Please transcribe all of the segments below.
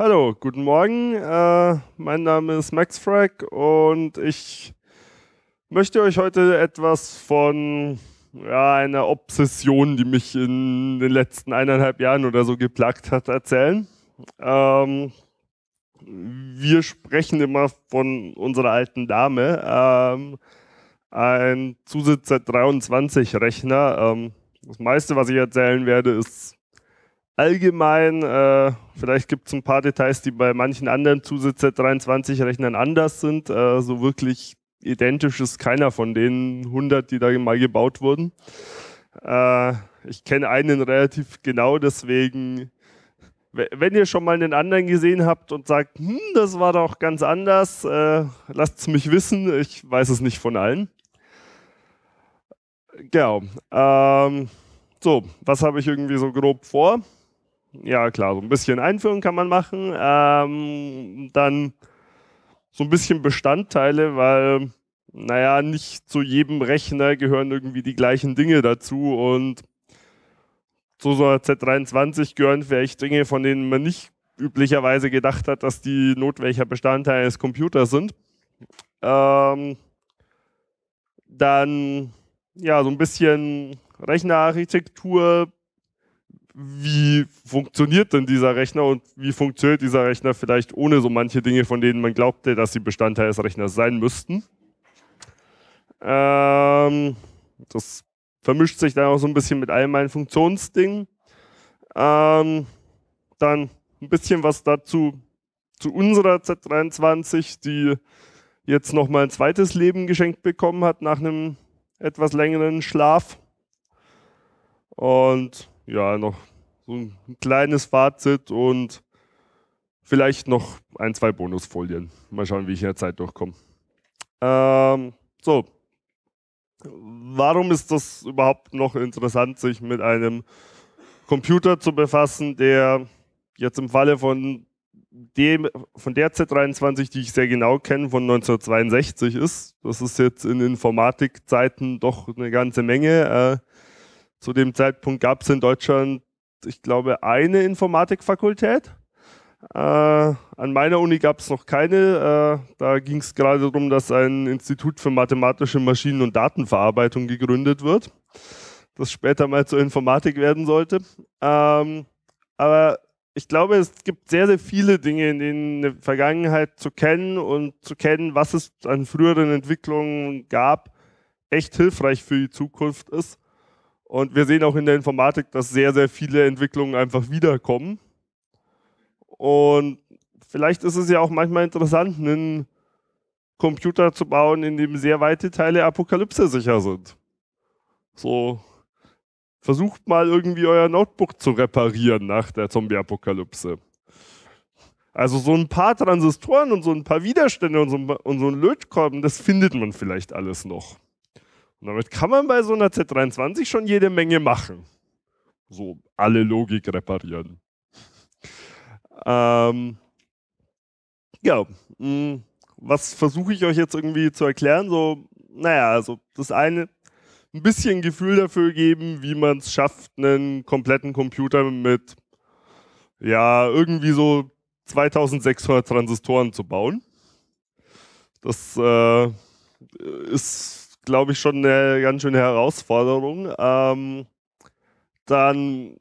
Hallo, guten Morgen. Äh, mein Name ist Max Frack und ich möchte euch heute etwas von ja, einer Obsession, die mich in den letzten eineinhalb Jahren oder so geplagt hat, erzählen. Ähm, wir sprechen immer von unserer alten Dame. Ähm, ein Zusitzer 23 rechner Ähm, das meiste, was ich erzählen werde, ist allgemein, äh, vielleicht gibt es ein paar Details, die bei manchen anderen Zusatz-23-Rechnern anders sind. Äh, so wirklich identisch ist keiner von den 100, die da mal gebaut wurden. Äh, ich kenne einen relativ genau, deswegen, wenn ihr schon mal einen anderen gesehen habt und sagt, hm, das war doch ganz anders, äh, lasst es mich wissen. Ich weiß es nicht von allen. Genau. Ähm, so, was habe ich irgendwie so grob vor? ja klar, so ein bisschen Einführung kann man machen. Ähm, dann so ein bisschen Bestandteile, weil, naja, nicht zu jedem Rechner gehören irgendwie die gleichen Dinge dazu und zu so einer Z23 gehören vielleicht Dinge, von denen man nicht üblicherweise gedacht hat, dass die notwendiger Bestandteil eines Computers sind. Ähm, dann ja, so ein bisschen Rechnerarchitektur, wie funktioniert denn dieser Rechner und wie funktioniert dieser Rechner vielleicht ohne so manche Dinge, von denen man glaubte, dass sie Bestandteil des Rechners sein müssten. Ähm, das vermischt sich dann auch so ein bisschen mit all meinen Funktionsdingen. Ähm, dann ein bisschen was dazu zu unserer Z23, die jetzt nochmal ein zweites Leben geschenkt bekommen hat nach einem etwas längeren Schlaf. Und ja, noch so ein kleines Fazit und vielleicht noch ein, zwei Bonusfolien. Mal schauen, wie ich in der Zeit durchkomme. Ähm, so. Warum ist das überhaupt noch interessant, sich mit einem Computer zu befassen, der jetzt im Falle von dem, von der Z23, die ich sehr genau kenne, von 1962 ist. Das ist jetzt in Informatikzeiten doch eine ganze Menge. Äh, zu dem Zeitpunkt gab es in Deutschland, ich glaube, eine Informatikfakultät. Äh, an meiner Uni gab es noch keine. Äh, da ging es gerade darum, dass ein Institut für mathematische Maschinen- und Datenverarbeitung gegründet wird, das später mal zur Informatik werden sollte. Ähm, aber ich glaube, es gibt sehr, sehr viele Dinge, in denen eine Vergangenheit zu kennen und zu kennen, was es an früheren Entwicklungen gab, echt hilfreich für die Zukunft ist. Und wir sehen auch in der Informatik, dass sehr, sehr viele Entwicklungen einfach wiederkommen. Und vielleicht ist es ja auch manchmal interessant, einen Computer zu bauen, in dem sehr weite Teile Apokalypse sicher sind. So, versucht mal irgendwie euer Notebook zu reparieren nach der Zombie-Apokalypse. Also so ein paar Transistoren und so ein paar Widerstände und so ein, und so ein Lötkolben, das findet man vielleicht alles noch. Und damit kann man bei so einer Z23 schon jede Menge machen. So alle Logik reparieren. Ähm, ja, mh, mm, was versuche ich euch jetzt irgendwie zu erklären? So, naja, also das eine, ein bisschen Gefühl dafür geben, wie man es schafft, einen kompletten Computer mit ja, irgendwie so 2600 Transistoren zu bauen. Das äh, ist glaube ich, schon eine ganz schöne Herausforderung. Ähm, dann,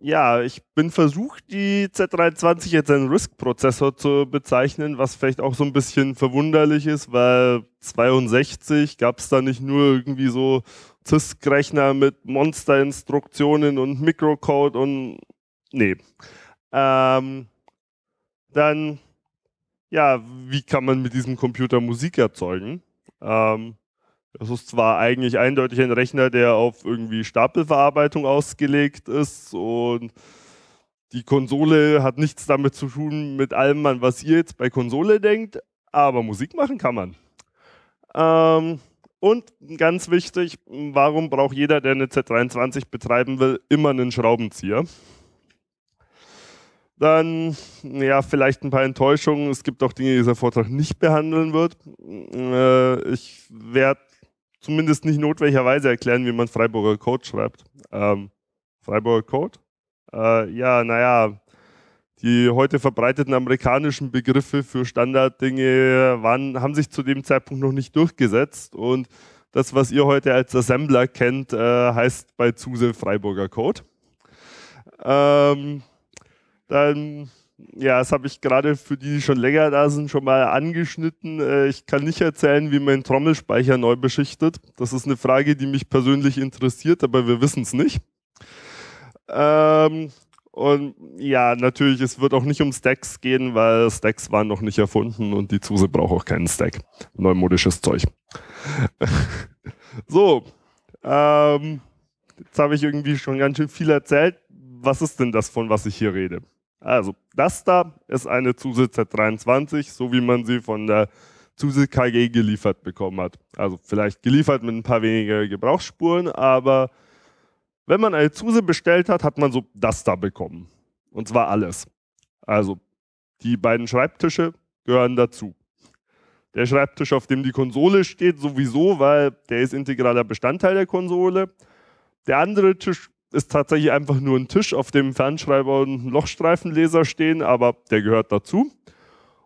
ja, ich bin versucht, die Z320 jetzt einen RISC-Prozessor zu bezeichnen, was vielleicht auch so ein bisschen verwunderlich ist, weil 62 gab es da nicht nur irgendwie so CISC-Rechner mit Monster-Instruktionen und Mikrocode und nee. Ähm, dann, ja, wie kann man mit diesem Computer Musik erzeugen? Ähm, das ist zwar eigentlich eindeutig ein Rechner, der auf irgendwie Stapelverarbeitung ausgelegt ist und die Konsole hat nichts damit zu tun mit allem, an was ihr jetzt bei Konsole denkt, aber Musik machen kann man. Ähm, und ganz wichtig, warum braucht jeder, der eine Z23 betreiben will, immer einen Schraubenzieher? Dann, ja, vielleicht ein paar Enttäuschungen. Es gibt auch Dinge, die dieser Vortrag nicht behandeln wird. Äh, ich werde zumindest nicht notwendigerweise erklären, wie man Freiburger Code schreibt. Ähm, Freiburger Code? Äh, ja, naja, die heute verbreiteten amerikanischen Begriffe für Standarddinge waren, haben sich zu dem Zeitpunkt noch nicht durchgesetzt und das, was ihr heute als Assembler kennt, äh, heißt bei Zuse Freiburger Code. Ähm, dann, ja, das habe ich gerade für die, die schon länger da sind, schon mal angeschnitten. Äh, ich kann nicht erzählen, wie mein Trommelspeicher neu beschichtet. Das ist eine Frage, die mich persönlich interessiert, aber wir wissen es nicht. Ähm, und ja, natürlich, es wird auch nicht um Stacks gehen, weil Stacks waren noch nicht erfunden und die Zuse braucht auch keinen Stack. Neumodisches Zeug. so, ähm, jetzt habe ich irgendwie schon ganz schön viel erzählt. Was ist denn das, von was ich hier rede? Also, das da ist eine Zuse Z23, so wie man sie von der Zuse KG geliefert bekommen hat. Also vielleicht geliefert mit ein paar weniger Gebrauchsspuren, aber wenn man eine Zuse bestellt hat, hat man so das da bekommen. Und zwar alles. Also die beiden Schreibtische gehören dazu. Der Schreibtisch, auf dem die Konsole steht, sowieso, weil der ist integraler Bestandteil der Konsole. Der andere Tisch ist tatsächlich einfach nur ein Tisch, auf dem Fernschreiber und ein Lochstreifenleser stehen, aber der gehört dazu.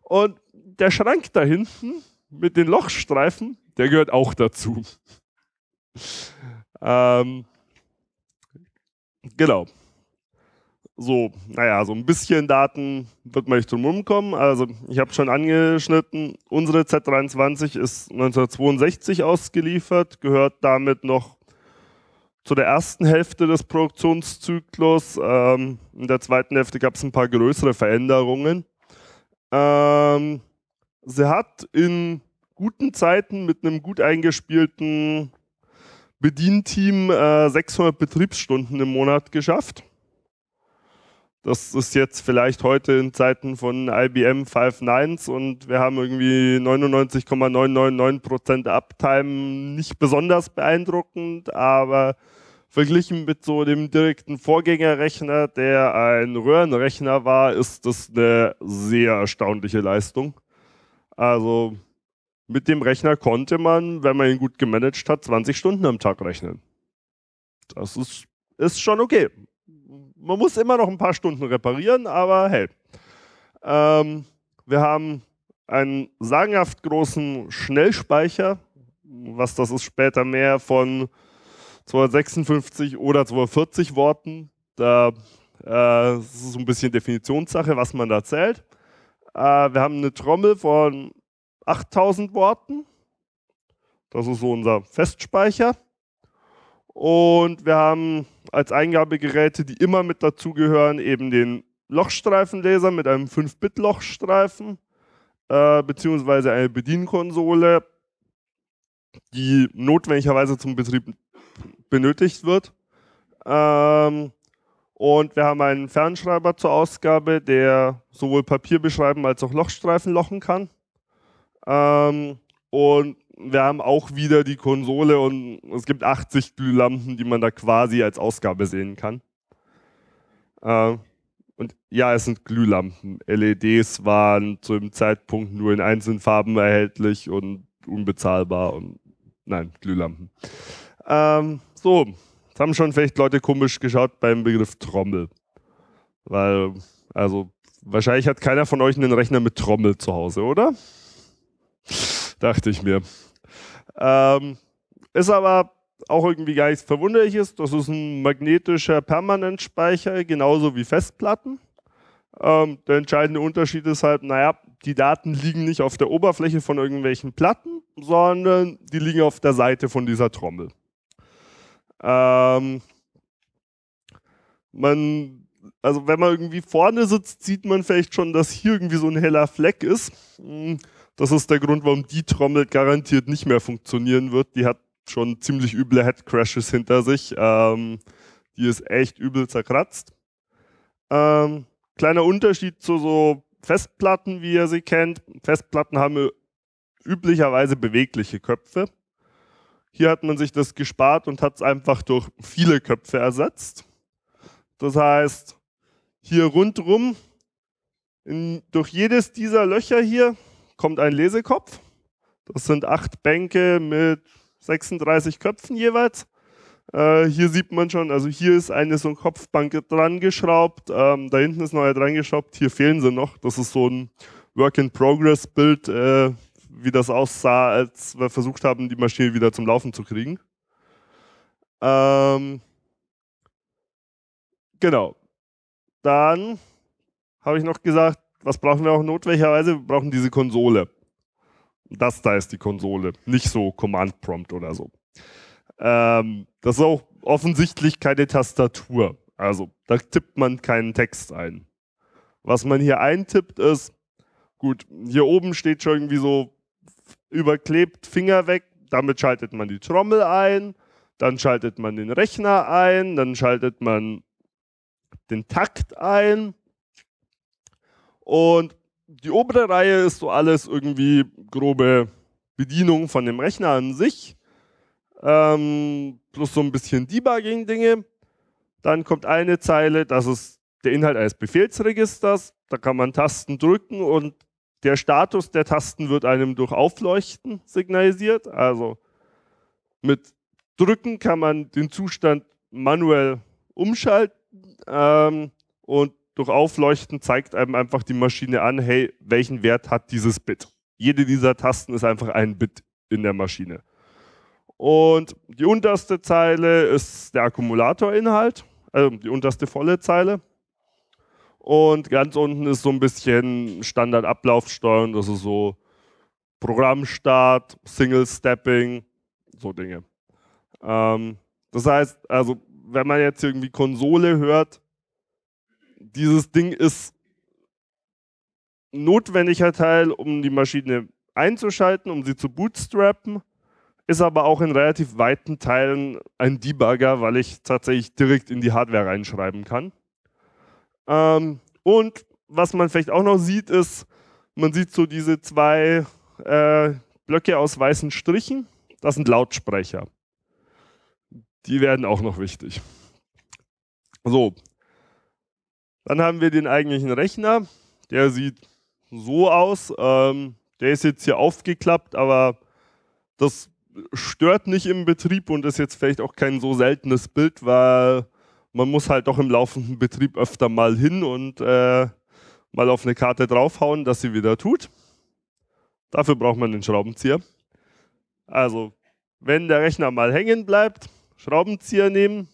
Und der Schrank da hinten mit den Lochstreifen, der gehört auch dazu. ähm, genau. So, naja, so ein bisschen Daten wird man nicht drum rumkommen. Also ich habe schon angeschnitten, unsere Z23 ist 1962 ausgeliefert, gehört damit noch zu der ersten Hälfte des Produktionszyklus. Ähm, in der zweiten Hälfte gab es ein paar größere Veränderungen. Ähm, sie hat in guten Zeiten mit einem gut eingespielten Bedienteam äh, 600 Betriebsstunden im Monat geschafft das ist jetzt vielleicht heute in Zeiten von IBM Five Nines und wir haben irgendwie 99,999% Uptime nicht besonders beeindruckend, aber verglichen mit so dem direkten Vorgängerrechner, der ein Röhrenrechner war, ist das eine sehr erstaunliche Leistung. Also mit dem Rechner konnte man, wenn man ihn gut gemanagt hat, 20 Stunden am Tag rechnen. Das ist, ist schon okay man muss immer noch ein paar Stunden reparieren, aber hey. Ähm, wir haben einen sagenhaft großen Schnellspeicher. Was das ist, später mehr von 256 oder 240 Worten. Da äh, ist so ein bisschen Definitionssache, was man da zählt. Äh, wir haben eine Trommel von 8000 Worten. Das ist so unser Festspeicher. Und wir haben als Eingabegeräte, die immer mit dazugehören, eben den Lochstreifenlaser mit einem 5-Bit-Lochstreifen, äh, beziehungsweise eine Bedienkonsole, die notwendigerweise zum Betrieb benötigt wird. Ähm, und wir haben einen Fernschreiber zur Ausgabe, der sowohl Papier beschreiben als auch Lochstreifen lochen kann. Ähm, und wir haben auch wieder die Konsole und es gibt 80 Glühlampen, die man da quasi als Ausgabe sehen kann. Äh, und ja, es sind Glühlampen. LEDs waren zu dem Zeitpunkt nur in einzelnen Farben erhältlich und unbezahlbar und nein, Glühlampen. Ähm, so, jetzt haben schon vielleicht Leute komisch geschaut beim Begriff Trommel. Weil, also, wahrscheinlich hat keiner von euch einen Rechner mit Trommel zu Hause, oder? Dachte ich mir. Ähm, ist aber auch irgendwie gar nichts Verwunderliches. Das ist ein magnetischer Permanentspeicher, genauso wie Festplatten. Ähm, der entscheidende Unterschied ist halt, naja, die Daten liegen nicht auf der Oberfläche von irgendwelchen Platten, sondern die liegen auf der Seite von dieser Trommel. Ähm, man, also wenn man irgendwie vorne sitzt, sieht man vielleicht schon, dass hier irgendwie so ein heller Fleck ist. Hm. Das ist der Grund, warum die Trommel garantiert nicht mehr funktionieren wird. Die hat schon ziemlich üble Headcrashes hinter sich. Ähm, die ist echt übel zerkratzt. Ähm, kleiner Unterschied zu so Festplatten, wie ihr sie kennt. Festplatten haben üblicherweise bewegliche Köpfe. Hier hat man sich das gespart und hat es einfach durch viele Köpfe ersetzt. Das heißt, hier rundrum, in, durch jedes dieser Löcher hier kommt ein Lesekopf. Das sind acht Bänke mit 36 Köpfen jeweils. Äh, hier sieht man schon, also hier ist eine so ein Kopfbank dran geschraubt, ähm, da hinten ist noch eine dran geschraubt, hier fehlen sie noch. Das ist so ein Work-in-Progress-Bild, äh, wie das aussah, als wir versucht haben, die Maschine wieder zum Laufen zu kriegen. Ähm, genau. Dann habe ich noch gesagt, was brauchen wir auch notwendigerweise? Wir brauchen diese Konsole. Das da ist die Konsole, nicht so Command Prompt oder so. Ähm, das ist auch offensichtlich keine Tastatur. Also da tippt man keinen Text ein. Was man hier eintippt ist, gut, hier oben steht schon irgendwie so überklebt, Finger weg, damit schaltet man die Trommel ein, dann schaltet man den Rechner ein, dann schaltet man den Takt ein und die obere Reihe ist so alles irgendwie grobe Bedienung von dem Rechner an sich, ähm, plus so ein bisschen Debugging-Dinge. Dann kommt eine Zeile, das ist der Inhalt eines Befehlsregisters. Da kann man Tasten drücken und der Status der Tasten wird einem durch Aufleuchten signalisiert. Also mit Drücken kann man den Zustand manuell umschalten ähm, und durch Aufleuchten zeigt einem einfach die Maschine an, hey, welchen Wert hat dieses Bit? Jede dieser Tasten ist einfach ein Bit in der Maschine. Und die unterste Zeile ist der Akkumulatorinhalt, also die unterste volle Zeile. Und ganz unten ist so ein bisschen Standardablaufsteuerung, ist so Programmstart, Single Stepping, so Dinge. Ähm, das heißt, also wenn man jetzt irgendwie Konsole hört, dieses Ding ist notwendiger Teil, um die Maschine einzuschalten, um sie zu bootstrappen, ist aber auch in relativ weiten Teilen ein Debugger, weil ich tatsächlich direkt in die Hardware reinschreiben kann. Ähm, und was man vielleicht auch noch sieht, ist, man sieht so diese zwei äh, Blöcke aus weißen Strichen. Das sind Lautsprecher. Die werden auch noch wichtig. So, dann haben wir den eigentlichen Rechner. Der sieht so aus. Ähm, der ist jetzt hier aufgeklappt, aber das stört nicht im Betrieb und ist jetzt vielleicht auch kein so seltenes Bild, weil man muss halt doch im laufenden Betrieb öfter mal hin und äh, mal auf eine Karte draufhauen, dass sie wieder tut. Dafür braucht man den Schraubenzieher. Also, wenn der Rechner mal hängen bleibt, Schraubenzieher nehmen,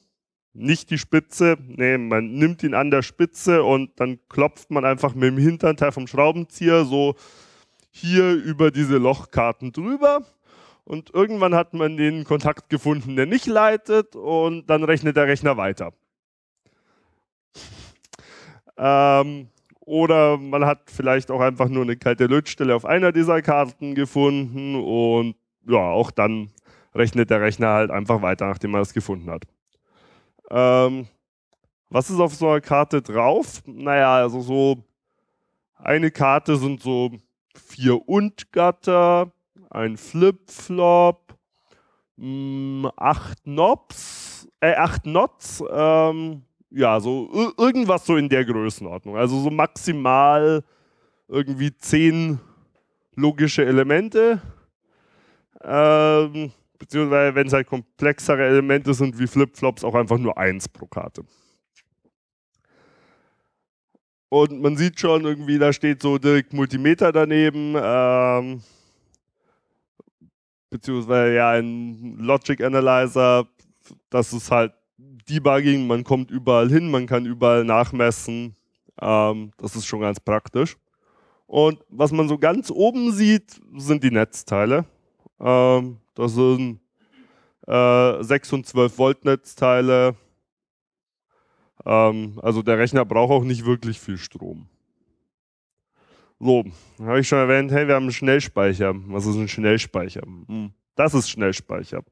nicht die Spitze, nee, man nimmt ihn an der Spitze und dann klopft man einfach mit dem Hinternteil vom Schraubenzieher so hier über diese Lochkarten drüber. Und irgendwann hat man den Kontakt gefunden, der nicht leitet und dann rechnet der Rechner weiter. Ähm, oder man hat vielleicht auch einfach nur eine kalte Lötstelle auf einer dieser Karten gefunden und ja, auch dann rechnet der Rechner halt einfach weiter, nachdem man es gefunden hat. Ähm, was ist auf so einer Karte drauf? Naja, also so eine Karte sind so vier Und-Gatter, ein Flip-Flop, mm, acht Nobs, äh, acht Nots, ähm, ja, so irgendwas so in der Größenordnung. Also so maximal irgendwie zehn logische Elemente. Ähm, Beziehungsweise wenn es halt komplexere Elemente sind wie Flipflops, auch einfach nur eins pro Karte. Und man sieht schon irgendwie, da steht so direkt Multimeter daneben. Ähm, beziehungsweise ja ein Logic Analyzer. Das ist halt Debugging, man kommt überall hin, man kann überall nachmessen. Ähm, das ist schon ganz praktisch. Und was man so ganz oben sieht, sind die Netzteile. Ähm, das sind äh, 6 und 12 Volt Netzteile. Ähm, also der Rechner braucht auch nicht wirklich viel Strom. So, habe ich schon erwähnt, hey, wir haben einen Schnellspeicher. Was ist ein Schnellspeicher? Hm, das ist Schnellspeicher.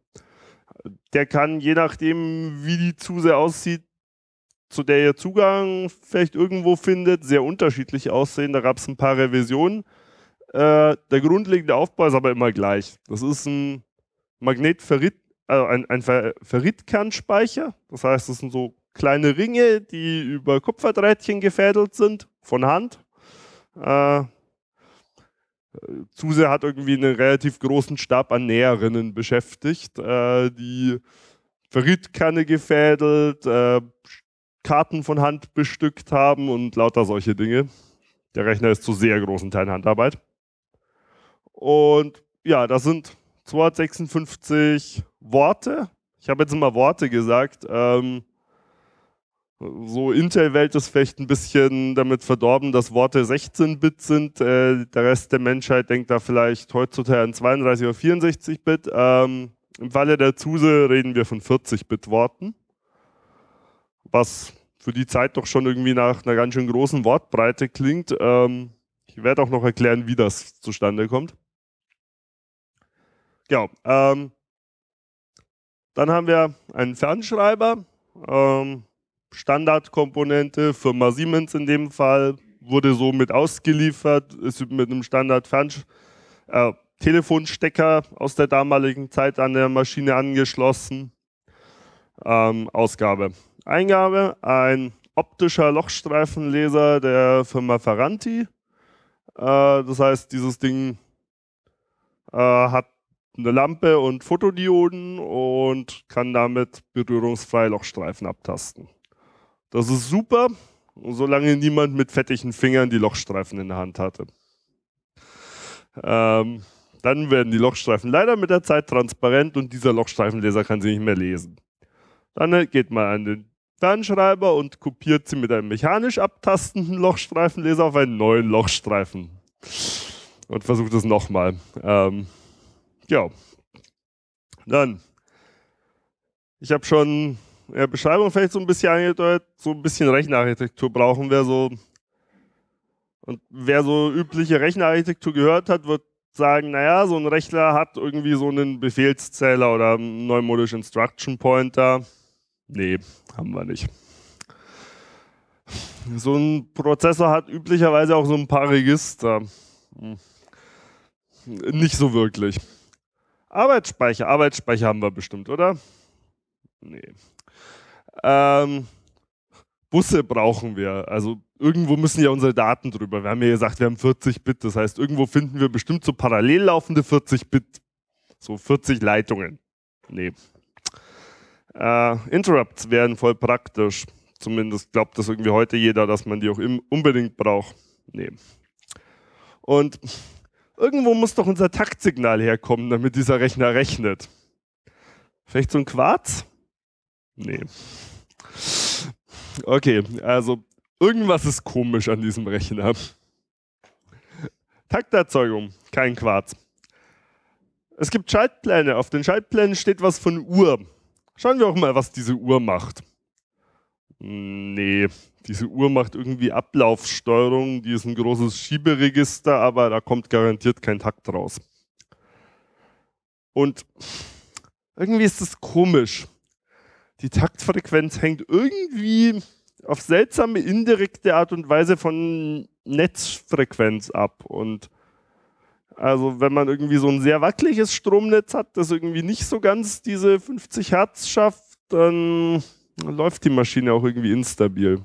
Der kann, je nachdem, wie die Zuse aussieht, zu der ihr Zugang vielleicht irgendwo findet, sehr unterschiedlich aussehen. Da gab es ein paar Revisionen. Äh, der grundlegende Aufbau ist aber immer gleich. Das ist ein Magnetferrit, also ein, ein Ferritkernspeicher. Das heißt, es sind so kleine Ringe, die über Kupferdrähtchen gefädelt sind, von Hand. Äh, Zuse hat irgendwie einen relativ großen Stab an Näherinnen beschäftigt, äh, die Ferritkerne gefädelt, äh, Karten von Hand bestückt haben und lauter solche Dinge. Der Rechner ist zu sehr großen Teilen Handarbeit. Und ja, das sind 256 Worte. Ich habe jetzt immer Worte gesagt. Ähm, so Intel-Welt ist vielleicht ein bisschen damit verdorben, dass Worte 16-Bit sind. Äh, der Rest der Menschheit denkt da vielleicht heutzutage an 32 oder 64-Bit. Ähm, Im Falle der Zuse reden wir von 40-Bit-Worten, was für die Zeit doch schon irgendwie nach einer ganz schön großen Wortbreite klingt. Ähm, ich werde auch noch erklären, wie das zustande kommt. Genau. Ähm, dann haben wir einen Fernschreiber. Ähm, Standardkomponente, Firma Siemens in dem Fall, wurde somit ausgeliefert, ist mit einem Standard-Telefonstecker äh, aus der damaligen Zeit an der Maschine angeschlossen. Ähm, Ausgabe. Eingabe, ein optischer Lochstreifenleser der Firma Ferranti. Äh, das heißt, dieses Ding äh, hat eine Lampe und Fotodioden und kann damit berührungsfrei Lochstreifen abtasten. Das ist super, solange niemand mit fettigen Fingern die Lochstreifen in der Hand hatte. Ähm, dann werden die Lochstreifen leider mit der Zeit transparent und dieser Lochstreifenleser kann sie nicht mehr lesen. Dann äh, geht man an den Fernschreiber und kopiert sie mit einem mechanisch abtastenden Lochstreifenleser auf einen neuen Lochstreifen. Und versucht es nochmal. Ähm, ja, dann, ich habe schon in der Beschreibung vielleicht so ein bisschen angedeutet, so ein bisschen Rechenarchitektur brauchen wir so. Und wer so übliche Rechenarchitektur gehört hat, wird sagen, naja, so ein Rechner hat irgendwie so einen Befehlszähler oder einen neumodisch Instruction Pointer. Nee, haben wir nicht. So ein Prozessor hat üblicherweise auch so ein paar Register. Hm. Nicht so wirklich. Arbeitsspeicher. Arbeitsspeicher haben wir bestimmt, oder? Nee. Ähm, Busse brauchen wir. Also irgendwo müssen ja unsere Daten drüber. Wir haben ja gesagt, wir haben 40 Bit. Das heißt, irgendwo finden wir bestimmt so parallel laufende 40 Bit. So 40 Leitungen. Nee. Äh, Interrupts wären voll praktisch. Zumindest glaubt das irgendwie heute jeder, dass man die auch unbedingt braucht. Nee. Und Irgendwo muss doch unser Taktsignal herkommen, damit dieser Rechner rechnet. Vielleicht so ein Quarz? Nee. Okay, also irgendwas ist komisch an diesem Rechner. Takterzeugung, kein Quarz. Es gibt Schaltpläne. Auf den Schaltplänen steht was von Uhr. Schauen wir auch mal, was diese Uhr macht. Nee, diese Uhr macht irgendwie Ablaufsteuerung, die ist ein großes Schieberegister, aber da kommt garantiert kein Takt raus. Und irgendwie ist das komisch. Die Taktfrequenz hängt irgendwie auf seltsame indirekte Art und Weise von Netzfrequenz ab. Und also wenn man irgendwie so ein sehr wackeliges Stromnetz hat, das irgendwie nicht so ganz diese 50 Hertz schafft, dann läuft die Maschine auch irgendwie instabil.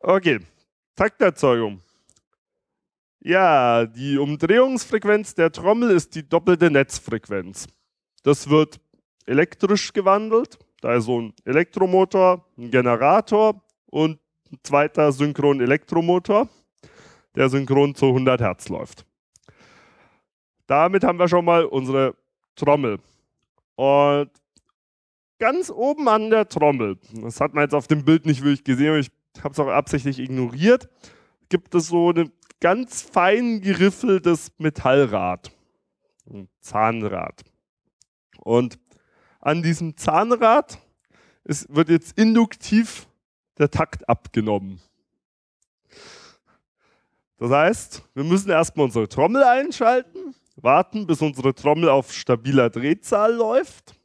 Okay, Takterzeugung. Ja, die Umdrehungsfrequenz der Trommel ist die doppelte Netzfrequenz. Das wird elektrisch gewandelt. Da ist so ein Elektromotor, ein Generator und ein zweiter Synchron-Elektromotor, der synchron zu 100 Hertz läuft. Damit haben wir schon mal unsere Trommel. Und ganz oben an der Trommel. Das hat man jetzt auf dem Bild nicht wirklich gesehen, aber ich habe es auch absichtlich ignoriert. Gibt es so ein ganz fein geriffeltes Metallrad, ein Zahnrad. Und an diesem Zahnrad ist, wird jetzt induktiv der Takt abgenommen. Das heißt, wir müssen erstmal unsere Trommel einschalten, warten, bis unsere Trommel auf stabiler Drehzahl läuft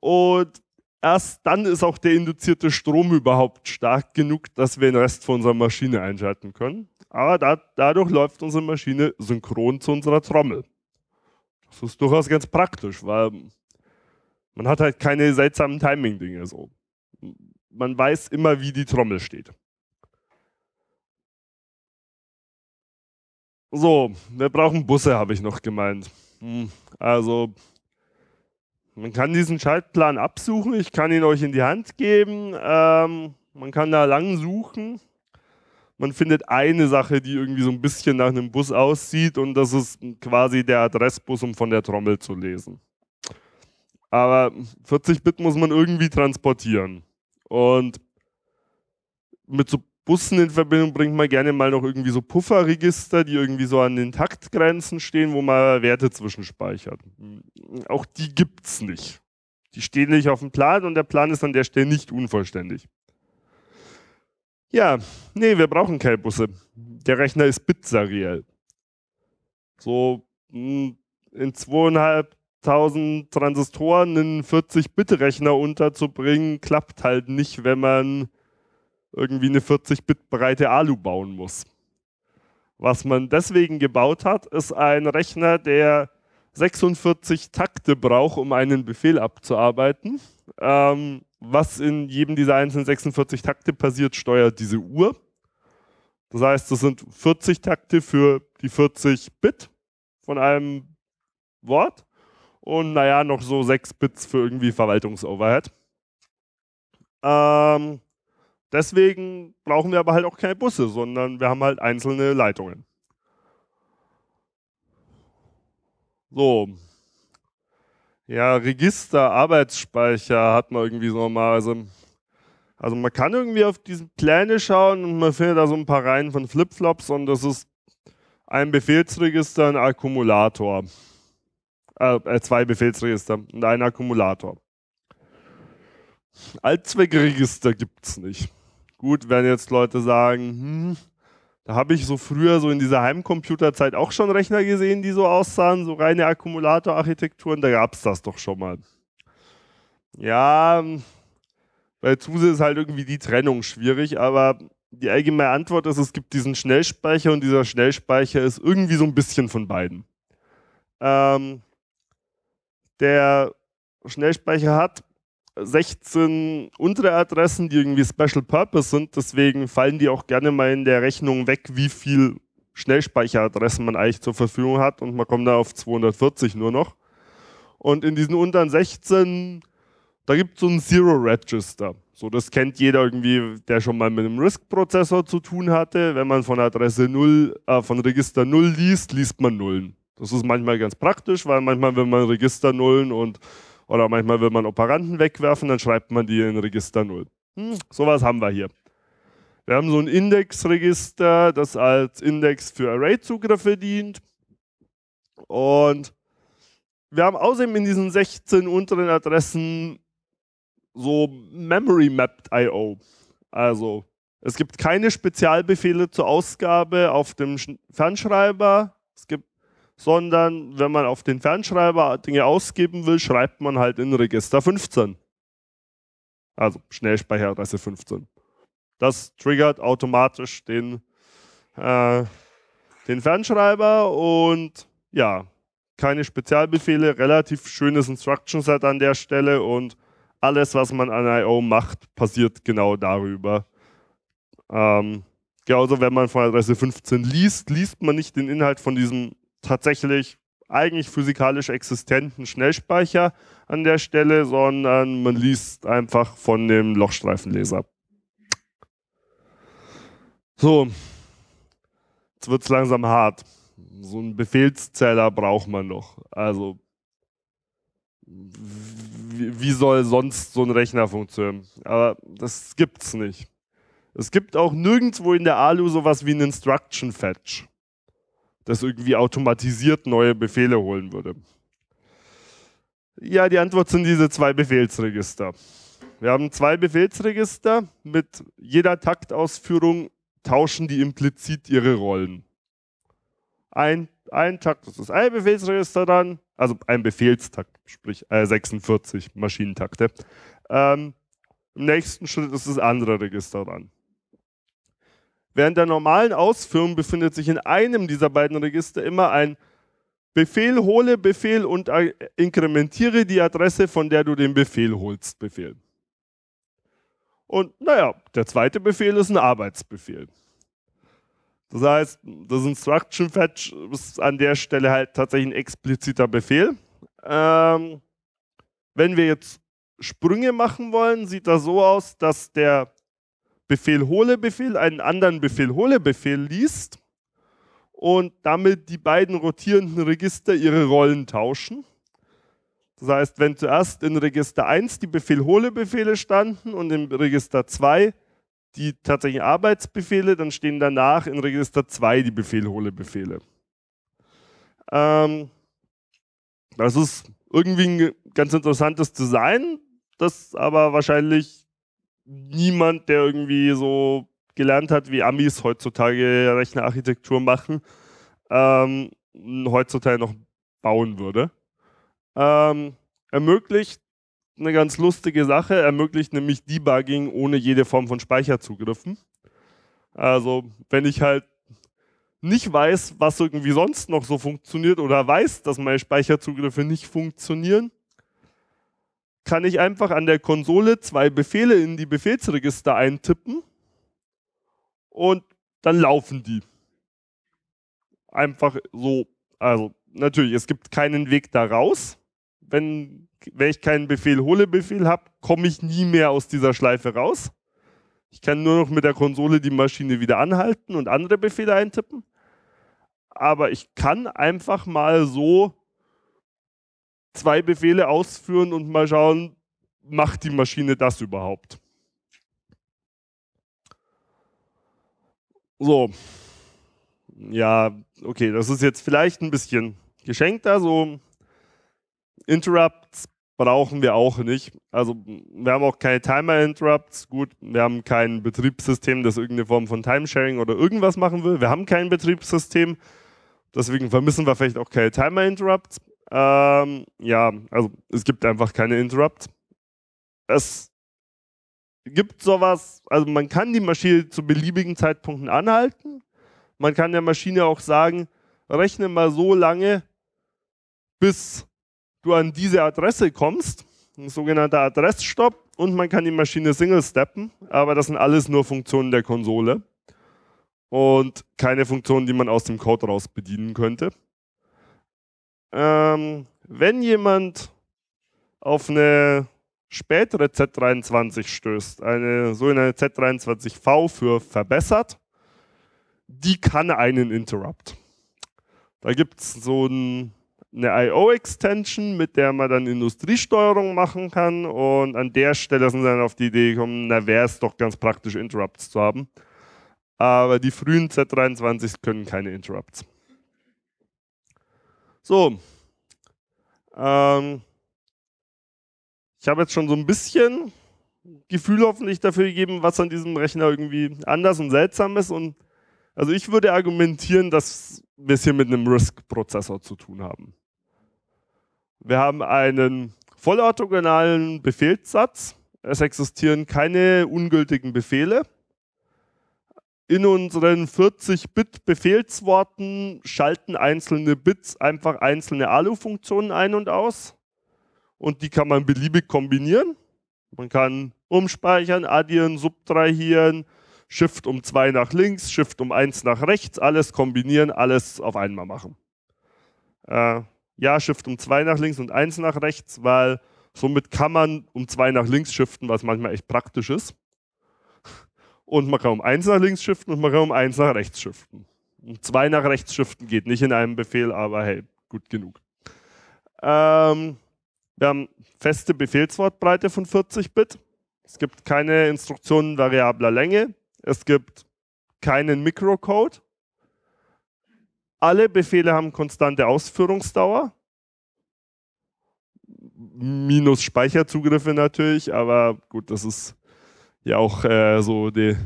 und erst dann ist auch der induzierte Strom überhaupt stark genug, dass wir den Rest von unserer Maschine einschalten können. Aber da, dadurch läuft unsere Maschine synchron zu unserer Trommel. Das ist durchaus ganz praktisch, weil man hat halt keine seltsamen Timing-Dinge so. Man weiß immer, wie die Trommel steht. So, wir brauchen Busse, habe ich noch gemeint. Hm, also man kann diesen Schaltplan absuchen, ich kann ihn euch in die Hand geben, ähm, man kann da lang suchen. Man findet eine Sache, die irgendwie so ein bisschen nach einem Bus aussieht und das ist quasi der Adressbus, um von der Trommel zu lesen. Aber 40 Bit muss man irgendwie transportieren. Und mit so Bussen in Verbindung bringt man gerne mal noch irgendwie so Pufferregister, die irgendwie so an den Taktgrenzen stehen, wo man Werte zwischenspeichert. Hm, auch die gibt's nicht. Die stehen nicht auf dem Plan und der Plan ist an der Stelle nicht unvollständig. Ja, nee, wir brauchen keine Busse. Der Rechner ist bitseriell. So hm, in zweieinhalbtausend Transistoren einen 40-Bit-Rechner unterzubringen, klappt halt nicht, wenn man irgendwie eine 40-Bit breite ALU bauen muss. Was man deswegen gebaut hat, ist ein Rechner, der 46 Takte braucht, um einen Befehl abzuarbeiten. Ähm, was in jedem dieser einzelnen 46 Takte passiert, steuert diese Uhr. Das heißt, das sind 40 Takte für die 40 Bit von einem Wort und naja, noch so 6 Bits für irgendwie Verwaltungsoverhead. Ähm, Deswegen brauchen wir aber halt auch keine Busse, sondern wir haben halt einzelne Leitungen. So. Ja, Register, Arbeitsspeicher hat man irgendwie so normalerweise. Also, also man kann irgendwie auf diese Pläne schauen und man findet da so ein paar Reihen von Flipflops und das ist ein Befehlsregister, ein Akkumulator. Äh, äh zwei Befehlsregister und ein Akkumulator. Allzweckregister gibt es nicht. Gut, wenn jetzt Leute sagen, hm, da habe ich so früher so in dieser Heimcomputerzeit auch schon Rechner gesehen, die so aussahen, so reine Akkumulatorarchitekturen, da gab es das doch schon mal. Ja, bei Zuse ist halt irgendwie die Trennung schwierig, aber die allgemeine Antwort ist, es gibt diesen Schnellspeicher und dieser Schnellspeicher ist irgendwie so ein bisschen von beiden. Ähm, der Schnellspeicher hat 16 untere Adressen, die irgendwie Special Purpose sind. Deswegen fallen die auch gerne mal in der Rechnung weg, wie viel Schnellspeicheradressen man eigentlich zur Verfügung hat. Und man kommt da auf 240 nur noch. Und in diesen unteren 16, da gibt es so ein Zero Register. So, das kennt jeder irgendwie, der schon mal mit einem RISC-Prozessor zu tun hatte. Wenn man von Adresse 0, äh, von Register 0 liest, liest man Nullen. Das ist manchmal ganz praktisch, weil manchmal wenn man Register nullen und oder manchmal will man Operanten wegwerfen, dann schreibt man die in Register 0. Hm, sowas haben wir hier. Wir haben so ein Indexregister, das als Index für Array-Zugriffe dient. Und wir haben außerdem in diesen 16 unteren Adressen so Memory Mapped IO. Also es gibt keine Spezialbefehle zur Ausgabe auf dem Fernschreiber. Es gibt sondern wenn man auf den Fernschreiber Dinge ausgeben will, schreibt man halt in Register 15. Also Schnellspeicheradresse 15. Das triggert automatisch den, äh, den Fernschreiber und ja, keine Spezialbefehle, relativ schönes Instruction Set an der Stelle und alles, was man an I.O. macht, passiert genau darüber. Ähm, genauso, wenn man von Adresse 15 liest, liest man nicht den Inhalt von diesem tatsächlich eigentlich physikalisch existenten Schnellspeicher an der Stelle, sondern man liest einfach von dem Lochstreifenleser. So, jetzt wird es langsam hart. So einen Befehlszähler braucht man noch. Also, wie soll sonst so ein Rechner funktionieren? Aber das gibt's nicht. Es gibt auch nirgendwo in der ALU sowas wie einen Instruction Fetch das irgendwie automatisiert neue Befehle holen würde? Ja, die Antwort sind diese zwei Befehlsregister. Wir haben zwei Befehlsregister. Mit jeder Taktausführung tauschen die implizit ihre Rollen. Ein, ein Takt ist das eine Befehlsregister dann, also ein Befehlstakt, sprich äh, 46 Maschinentakte. Ähm, Im nächsten Schritt ist das andere Register dran. Während der normalen Ausführung befindet sich in einem dieser beiden Register immer ein Befehl hole Befehl und inkrementiere die Adresse, von der du den Befehl holst Befehl. Und naja, der zweite Befehl ist ein Arbeitsbefehl. Das heißt, das Instruction Fetch ist an der Stelle halt tatsächlich ein expliziter Befehl. Ähm, wenn wir jetzt Sprünge machen wollen, sieht das so aus, dass der Befehl hole Befehl einen anderen Befehl hole Befehl liest und damit die beiden rotierenden Register ihre Rollen tauschen. Das heißt, wenn zuerst in Register 1 die Befehl hole Befehle standen und im Register 2 die tatsächlichen Arbeitsbefehle, dann stehen danach in Register 2 die Befehl hole Befehle. Ähm, das ist irgendwie ein ganz interessantes Design, das aber wahrscheinlich niemand, der irgendwie so gelernt hat, wie Amis heutzutage Rechnerarchitektur machen, ähm, heutzutage noch bauen würde. Ähm, ermöglicht eine ganz lustige Sache, ermöglicht nämlich Debugging ohne jede Form von Speicherzugriffen. Also wenn ich halt nicht weiß, was irgendwie sonst noch so funktioniert oder weiß, dass meine Speicherzugriffe nicht funktionieren, kann ich einfach an der Konsole zwei Befehle in die Befehlsregister eintippen und dann laufen die. Einfach so. Also natürlich, es gibt keinen Weg da raus. Wenn, wenn ich keinen Befehl-Hole-Befehl habe, komme ich nie mehr aus dieser Schleife raus. Ich kann nur noch mit der Konsole die Maschine wieder anhalten und andere Befehle eintippen. Aber ich kann einfach mal so zwei Befehle ausführen und mal schauen, macht die Maschine das überhaupt. So, ja, okay, das ist jetzt vielleicht ein bisschen geschenkter, so Interrupts brauchen wir auch nicht. Also wir haben auch keine Timer-Interrupts. Gut, wir haben kein Betriebssystem, das irgendeine Form von Timesharing oder irgendwas machen will. Wir haben kein Betriebssystem. Deswegen vermissen wir vielleicht auch keine Timer-Interrupts. Ähm, ja, also es gibt einfach keine Interrupt. Es gibt sowas, also man kann die Maschine zu beliebigen Zeitpunkten anhalten. Man kann der Maschine auch sagen, rechne mal so lange, bis du an diese Adresse kommst, ein sogenannter Adressstopp, und man kann die Maschine single steppen, aber das sind alles nur Funktionen der Konsole und keine Funktionen, die man aus dem Code raus bedienen könnte ähm, wenn jemand auf eine spätere Z23 stößt, eine sogenannte Z23V für verbessert, die kann einen Interrupt. Da gibt es so ein, eine IO-Extension, mit der man dann Industriesteuerung machen kann und an der Stelle sind sie dann auf die Idee gekommen, na wäre es doch ganz praktisch, Interrupts zu haben. Aber die frühen Z23s können keine Interrupts. So. Ähm, ich habe jetzt schon so ein bisschen Gefühl hoffentlich dafür gegeben, was an diesem Rechner irgendwie anders und seltsam ist. Und also ich würde argumentieren, dass wir es hier mit einem RISC-Prozessor zu tun haben. Wir haben einen vollorthogonalen Befehlssatz. Es existieren keine ungültigen Befehle in unseren 40-Bit-Befehlsworten schalten einzelne Bits einfach einzelne ALU-Funktionen ein und aus. Und die kann man beliebig kombinieren. Man kann umspeichern, addieren, subtrahieren, Shift um 2 nach links, Shift um 1 nach rechts, alles kombinieren, alles auf einmal machen. Äh, ja, Shift um 2 nach links und 1 nach rechts, weil somit kann man um 2 nach links shiften, was manchmal echt praktisch ist und man kann um eins nach links shiften und man kann um eins nach rechts shiften. Um zwei nach rechts shiften geht nicht in einem Befehl, aber hey, gut genug. Ähm, wir haben feste Befehlswortbreite von 40 Bit. Es gibt keine Instruktionen variabler Länge. Es gibt keinen Mikrocode. Alle Befehle haben konstante Ausführungsdauer. Minus Speicherzugriffe natürlich, aber gut, das ist ja auch äh, so die,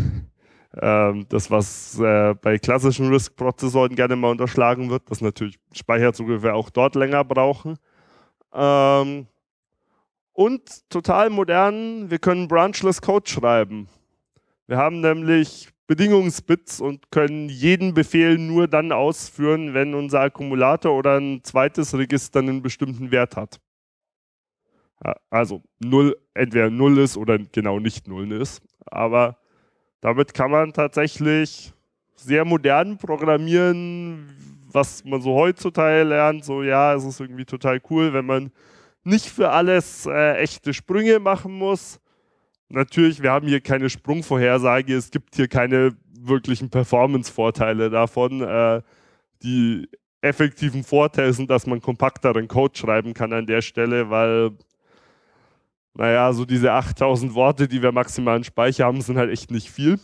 äh, das, was äh, bei klassischen Risk-Prozessoren gerne mal unterschlagen wird, dass natürlich Speicherzugriffe auch dort länger brauchen. Ähm, und total modern, wir können branchless Code schreiben. Wir haben nämlich Bedingungsbits und können jeden Befehl nur dann ausführen, wenn unser Akkumulator oder ein zweites Register einen bestimmten Wert hat. Äh, also null, entweder null ist oder genau nicht null ist. Aber damit kann man tatsächlich sehr modern programmieren, was man so heutzutage lernt. So, ja, es ist irgendwie total cool, wenn man nicht für alles äh, echte Sprünge machen muss. Natürlich, wir haben hier keine Sprungvorhersage, es gibt hier keine wirklichen Performance-Vorteile davon. Äh, die effektiven Vorteile sind, dass man kompakteren Code schreiben kann an der Stelle, weil naja, so diese 8000 Worte, die wir maximalen Speicher haben, sind halt echt nicht viel.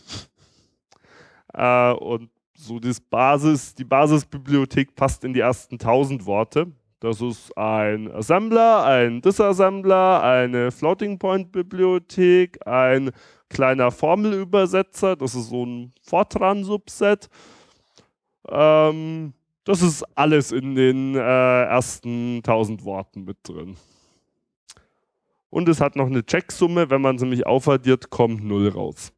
Äh, und so das Basis, die Basisbibliothek passt in die ersten 1000 Worte. Das ist ein Assembler, ein Disassembler, eine Floating Point Bibliothek, ein kleiner Formelübersetzer. Das ist so ein Fortran-Subset. Ähm, das ist alles in den äh, ersten 1000 Worten mit drin. Und es hat noch eine Checksumme. Wenn man sie nämlich aufaddiert, kommt 0 raus.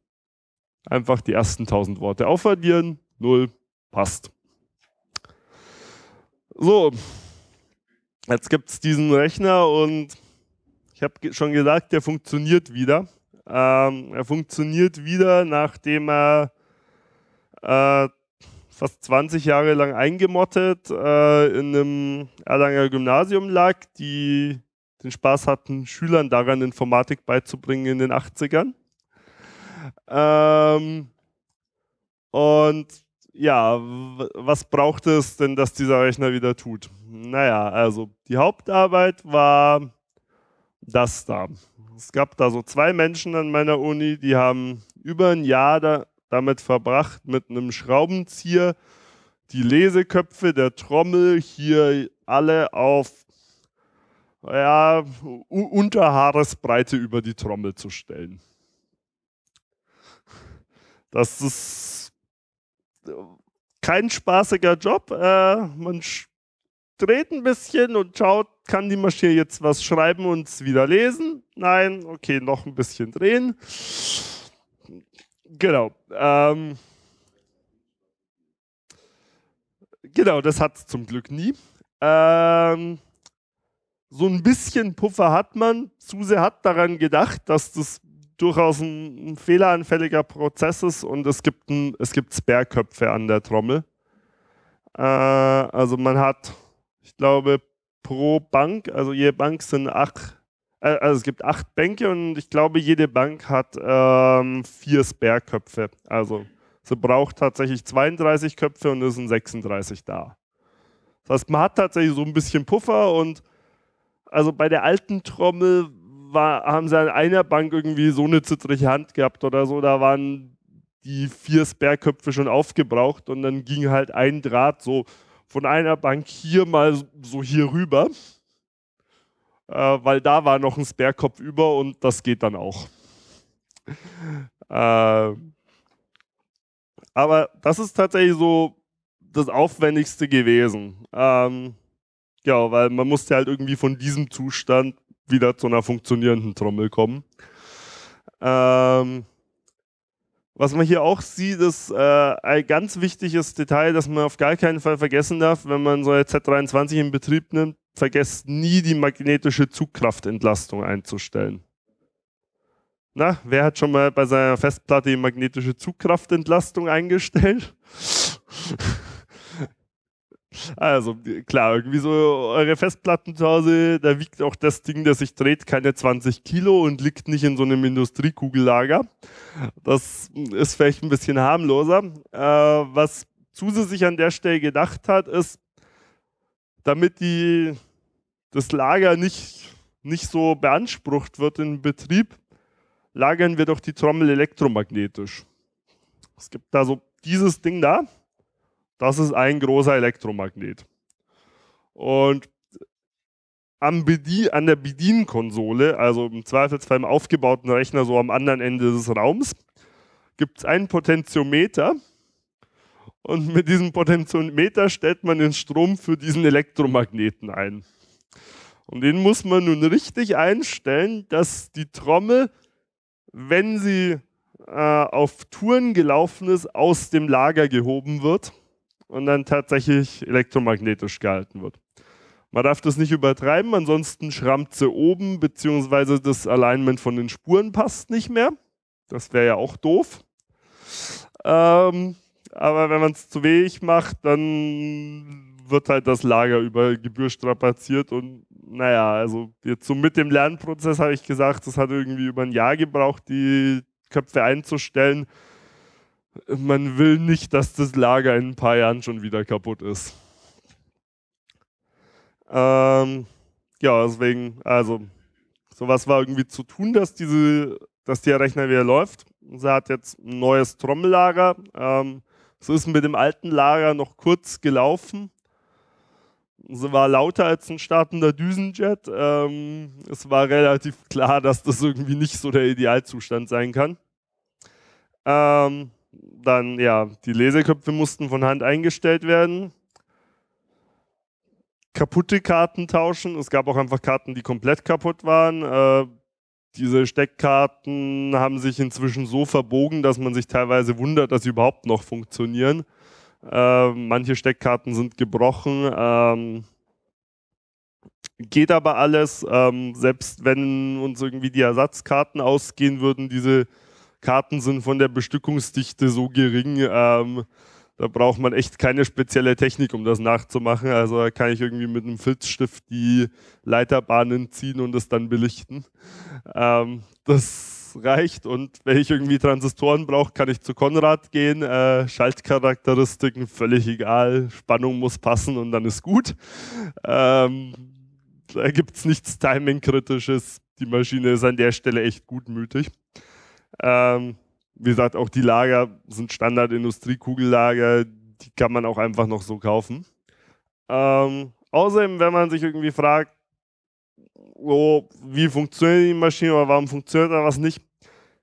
Einfach die ersten 1000 Worte aufaddieren. 0 passt. So, jetzt gibt es diesen Rechner und ich habe schon gesagt, der funktioniert wieder. Ähm, er funktioniert wieder, nachdem er äh, fast 20 Jahre lang eingemottet äh, in einem Erlanger Gymnasium lag. Die den Spaß hatten, Schülern daran Informatik beizubringen in den 80ern. Ähm, und ja, was braucht es denn, dass dieser Rechner wieder tut? Naja, also die Hauptarbeit war das da. Es gab da so zwei Menschen an meiner Uni, die haben über ein Jahr da, damit verbracht, mit einem Schraubenzieher die Leseköpfe der Trommel hier alle auf ja, unter Haaresbreite über die Trommel zu stellen. Das ist äh, kein spaßiger Job. Äh, man dreht ein bisschen und schaut, kann die Maschine jetzt was schreiben und es wieder lesen? Nein, okay, noch ein bisschen drehen. Genau. Ähm, genau, das hat es zum Glück nie. Ähm, so ein bisschen Puffer hat man. Suse hat daran gedacht, dass das durchaus ein, ein fehleranfälliger Prozess ist und es gibt, ein, es gibt Sperrköpfe an der Trommel. Äh, also man hat, ich glaube, pro Bank, also jede Bank sind acht, äh, also es gibt acht Bänke und ich glaube, jede Bank hat äh, vier Sperrköpfe. Also sie braucht tatsächlich 32 Köpfe und es sind 36 da. Das heißt, man hat tatsächlich so ein bisschen Puffer und also bei der alten Trommel war, haben sie an einer Bank irgendwie so eine zittrige Hand gehabt oder so, da waren die vier Sperrköpfe schon aufgebraucht und dann ging halt ein Draht so von einer Bank hier mal so hier rüber, äh, weil da war noch ein Sperrkopf über und das geht dann auch. Äh, aber das ist tatsächlich so das Aufwendigste gewesen. Ähm, ja, weil man musste halt irgendwie von diesem Zustand wieder zu einer funktionierenden Trommel kommen. Ähm, was man hier auch sieht, ist äh, ein ganz wichtiges Detail, das man auf gar keinen Fall vergessen darf, wenn man so eine Z23 in Betrieb nimmt, vergesst nie die magnetische Zugkraftentlastung einzustellen. Na, wer hat schon mal bei seiner Festplatte die magnetische Zugkraftentlastung eingestellt? Also, klar, irgendwie so eure Festplatten zu Hause, da wiegt auch das Ding, das sich dreht, keine 20 Kilo und liegt nicht in so einem Industriekugellager. Das ist vielleicht ein bisschen harmloser. Äh, was Zuse sich an der Stelle gedacht hat, ist, damit die, das Lager nicht, nicht so beansprucht wird im Betrieb, lagern wir doch die Trommel elektromagnetisch. Es gibt da so dieses Ding da. Das ist ein großer Elektromagnet. Und an der Bedienkonsole, also im Zweifelsfall im aufgebauten Rechner, so am anderen Ende des Raums, gibt es einen Potentiometer. Und mit diesem Potentiometer stellt man den Strom für diesen Elektromagneten ein. Und den muss man nun richtig einstellen, dass die Trommel, wenn sie äh, auf Touren gelaufen ist, aus dem Lager gehoben wird und dann tatsächlich elektromagnetisch gehalten wird. Man darf das nicht übertreiben, ansonsten schrammt sie oben, beziehungsweise das Alignment von den Spuren passt nicht mehr. Das wäre ja auch doof. Ähm, aber wenn man es zu wenig macht, dann wird halt das Lager über Gebühr strapaziert und naja, also jetzt so mit dem Lernprozess habe ich gesagt, das hat irgendwie über ein Jahr gebraucht, die Köpfe einzustellen man will nicht, dass das Lager in ein paar Jahren schon wieder kaputt ist. Ähm, ja, deswegen, also, sowas war irgendwie zu tun, dass, diese, dass der Rechner wieder läuft. Sie hat jetzt ein neues Trommellager. Ähm, so ist mit dem alten Lager noch kurz gelaufen. Sie war lauter als ein startender Düsenjet. Ähm, es war relativ klar, dass das irgendwie nicht so der Idealzustand sein kann. Ähm, dann, ja, die Leseköpfe mussten von Hand eingestellt werden. Kaputte Karten tauschen. Es gab auch einfach Karten, die komplett kaputt waren. Äh, diese Steckkarten haben sich inzwischen so verbogen, dass man sich teilweise wundert, dass sie überhaupt noch funktionieren. Äh, manche Steckkarten sind gebrochen. Ähm, geht aber alles. Ähm, selbst wenn uns irgendwie die Ersatzkarten ausgehen würden, diese Karten sind von der Bestückungsdichte so gering, ähm, da braucht man echt keine spezielle Technik, um das nachzumachen. Also da kann ich irgendwie mit einem Filzstift die Leiterbahnen ziehen und es dann belichten. Ähm, das reicht. Und wenn ich irgendwie Transistoren brauche, kann ich zu Konrad gehen. Äh, Schaltcharakteristiken völlig egal. Spannung muss passen und dann ist gut. Ähm, da gibt es nichts Timing-Kritisches. Die Maschine ist an der Stelle echt gutmütig. Ähm, wie gesagt, auch die Lager sind Standard-Industriekugellager, die kann man auch einfach noch so kaufen. Ähm, außerdem, wenn man sich irgendwie fragt, oh, wie funktioniert die Maschine oder warum funktioniert da was nicht,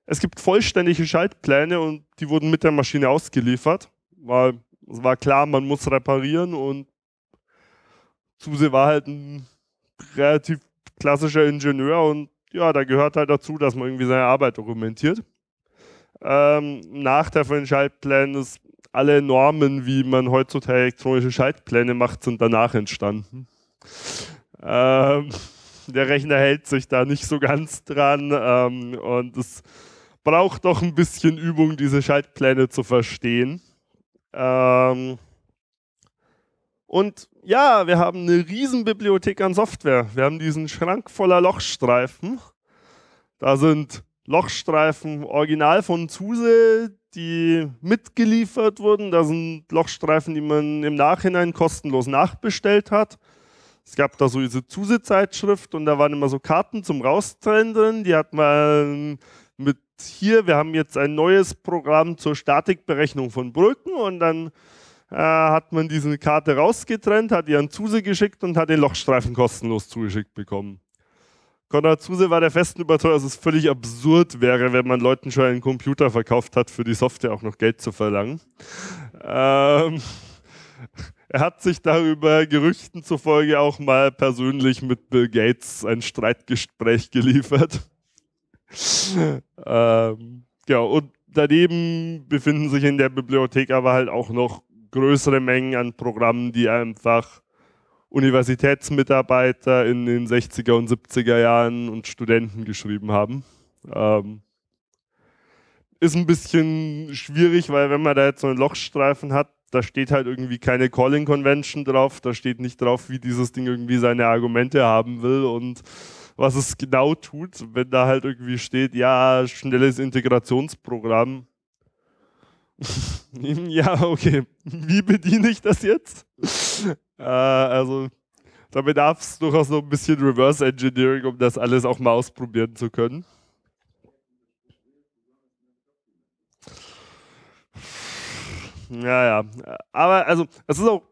es gibt vollständige Schaltpläne und die wurden mit der Maschine ausgeliefert, weil es war klar, man muss reparieren und Zuse war halt ein relativ klassischer Ingenieur und ja, da gehört halt dazu, dass man irgendwie seine Arbeit dokumentiert. Ähm, Nachteil von den Schaltplänen ist, alle Normen, wie man heutzutage elektronische Schaltpläne macht, sind danach entstanden. Ähm, der Rechner hält sich da nicht so ganz dran ähm, und es braucht doch ein bisschen Übung, diese Schaltpläne zu verstehen. Ähm, und ja, wir haben eine Riesenbibliothek an Software. Wir haben diesen Schrank voller Lochstreifen. Da sind Lochstreifen original von Zuse, die mitgeliefert wurden. Da sind Lochstreifen, die man im Nachhinein kostenlos nachbestellt hat. Es gab da so diese Zuse-Zeitschrift und da waren immer so Karten zum Rausteilen drin. Die hat man mit hier, wir haben jetzt ein neues Programm zur Statikberechnung von Brücken und dann äh, hat man diese Karte rausgetrennt, hat ihr an Zuse geschickt und hat den Lochstreifen kostenlos zugeschickt bekommen. Konrad Zuse war der festen Überzeugung, dass es völlig absurd wäre, wenn man Leuten schon einen Computer verkauft hat, für die Software auch noch Geld zu verlangen. Ähm, er hat sich darüber Gerüchten zufolge auch mal persönlich mit Bill Gates ein Streitgespräch geliefert. ähm, ja, genau, und daneben befinden sich in der Bibliothek aber halt auch noch größere Mengen an Programmen, die einfach Universitätsmitarbeiter in den 60er und 70er Jahren und Studenten geschrieben haben. Ähm, ist ein bisschen schwierig, weil wenn man da jetzt so einen Lochstreifen hat, da steht halt irgendwie keine Calling Convention drauf, da steht nicht drauf, wie dieses Ding irgendwie seine Argumente haben will und was es genau tut, wenn da halt irgendwie steht, ja, schnelles Integrationsprogramm, ja, okay. Wie bediene ich das jetzt? äh, also, da bedarf es durchaus noch ein bisschen Reverse Engineering, um das alles auch mal ausprobieren zu können. Naja, Aber also, es ist auch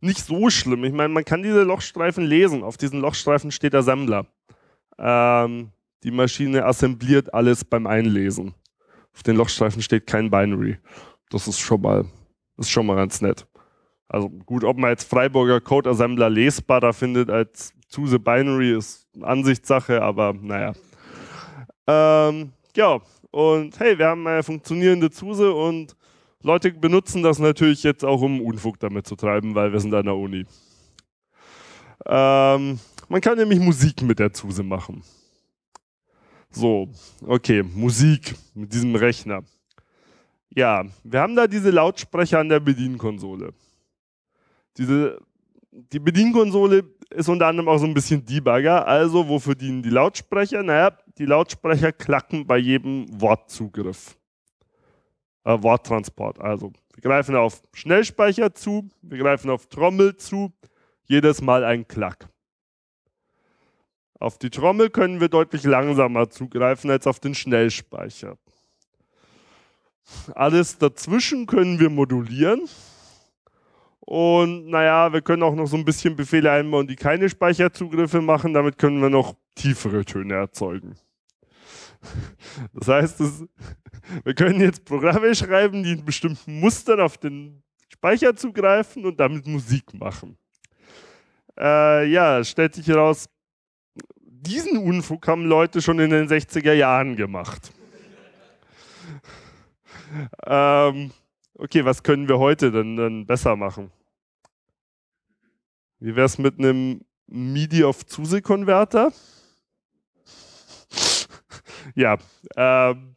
nicht so schlimm. Ich meine, man kann diese Lochstreifen lesen. Auf diesen Lochstreifen steht der Sammler. Ähm, die Maschine assembliert alles beim Einlesen auf den Lochstreifen steht kein Binary. Das ist schon mal, ist schon mal ganz nett. Also gut, ob man jetzt Freiburger Code Assembler lesbarer findet als Zuse Binary, ist Ansichtssache, aber naja. Ähm, ja, und hey, wir haben eine funktionierende Zuse und Leute benutzen das natürlich jetzt auch, um Unfug damit zu treiben, weil wir sind an der Uni. Ähm, man kann nämlich Musik mit der Zuse machen. So, okay, Musik mit diesem Rechner. Ja, wir haben da diese Lautsprecher an der Bedienkonsole. Diese, die Bedienkonsole ist unter anderem auch so ein bisschen Debugger. Also, wofür dienen die Lautsprecher? Naja, die Lautsprecher klacken bei jedem Wortzugriff. Äh, Worttransport. Also, wir greifen auf Schnellspeicher zu, wir greifen auf Trommel zu, jedes Mal ein Klack. Auf die Trommel können wir deutlich langsamer zugreifen als auf den Schnellspeicher. Alles dazwischen können wir modulieren. Und naja, wir können auch noch so ein bisschen Befehle einbauen, die keine Speicherzugriffe machen. Damit können wir noch tiefere Töne erzeugen. Das heißt, das, wir können jetzt Programme schreiben, die in bestimmten Mustern auf den Speicher zugreifen und damit Musik machen. Äh, ja, stellt sich heraus, diesen Unfug haben Leute schon in den 60er Jahren gemacht. ähm, okay, was können wir heute denn, denn besser machen? Wie wäre es mit einem MIDI auf Zuse-Konverter? ja, ähm,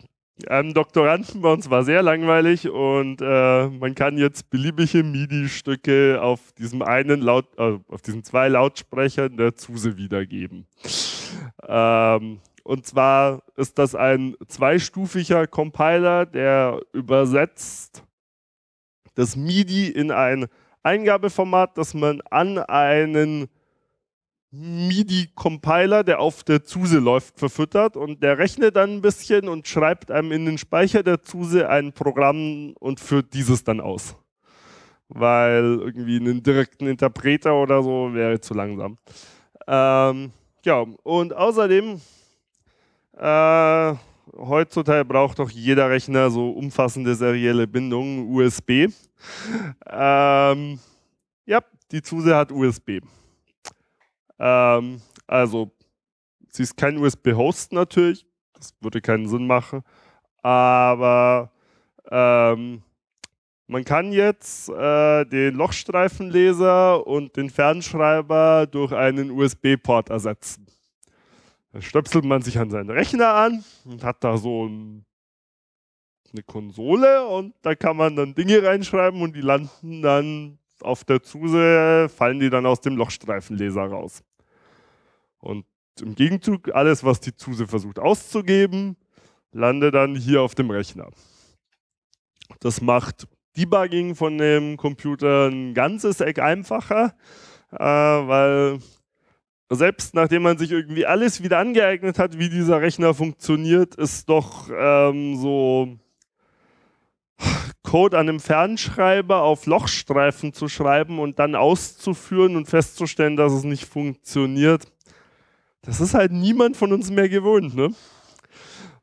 an Doktoranden bei uns war sehr langweilig und äh, man kann jetzt beliebige MIDI-Stücke auf diesem einen Laut, äh, auf diesen zwei Lautsprechern der Zuse wiedergeben. Ähm, und zwar ist das ein zweistufiger Compiler, der übersetzt das MIDI in ein Eingabeformat, das man an einen MIDI-Compiler, der auf der Zuse läuft, verfüttert und der rechnet dann ein bisschen und schreibt einem in den Speicher der Zuse ein Programm und führt dieses dann aus. Weil irgendwie einen direkten Interpreter oder so wäre zu langsam. Ähm, ja, und außerdem, äh, heutzutage braucht doch jeder Rechner so umfassende serielle Bindungen, USB. Ähm, ja, die Zuse hat USB. Ähm, also, sie ist kein USB-Host natürlich. Das würde keinen Sinn machen. Aber ähm, man kann jetzt äh, den Lochstreifenleser und den Fernschreiber durch einen USB-Port ersetzen. Da stöpselt man sich an seinen Rechner an und hat da so ein, eine Konsole und da kann man dann Dinge reinschreiben und die landen dann auf der Zuse, fallen die dann aus dem Lochstreifenleser raus. Und im Gegenzug, alles, was die Zuse versucht auszugeben, landet dann hier auf dem Rechner. Das macht Debugging von dem Computer ein ganzes Eck einfacher, äh, weil selbst nachdem man sich irgendwie alles wieder angeeignet hat, wie dieser Rechner funktioniert, ist doch ähm, so Code an einem Fernschreiber auf Lochstreifen zu schreiben und dann auszuführen und festzustellen, dass es nicht funktioniert, das ist halt niemand von uns mehr gewohnt. Ne?